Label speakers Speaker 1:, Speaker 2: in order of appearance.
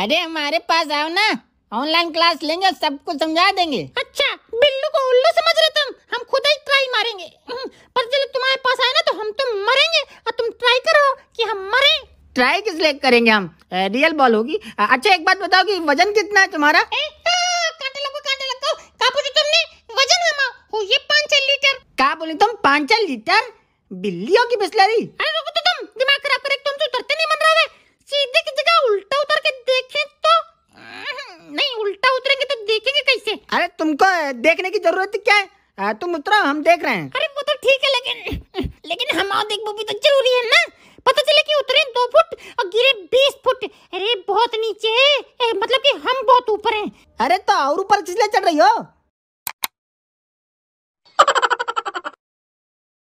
Speaker 1: अरे हमारे पास आओ ना ऑनलाइन क्लास लेंगे सबको समझा देंगे अच्छा बिल्लू को उल्लू समझ रहे तुम हम खुद ही ट्राई मारेंगे पर चलो तुम्हारे पास आए ना तो हम तो मरेंगे और तुम ट्राई करो कि हम मरे
Speaker 2: ट्राई किस लिए करेंगे हम रियल बॉल होगी अच्छा एक बात बताओ कि वजन कितना है तुम्हारा
Speaker 1: ए, आ, काटे लगो, काटे लगो। तुमने वजन हो ये
Speaker 2: पाँच लीटर का बोले तुम पाँच लीटर बिल्ली की बिस्लरी हाँ, के अरे तुमको देखने की जरूरत क्या है तुम उतरो हम देख रहे हैं अरे
Speaker 1: वो तो ठीक है लेकिन लेकिन हम आओ देख वो भी तो जरूरी है ना पता चले कि उतरे दो फुट और गिरे बीस फुट अरे बहुत नीचे मतलब कि हम बहुत ऊपर हैं
Speaker 2: अरे तो और ऊपर किस चढ़ रही हो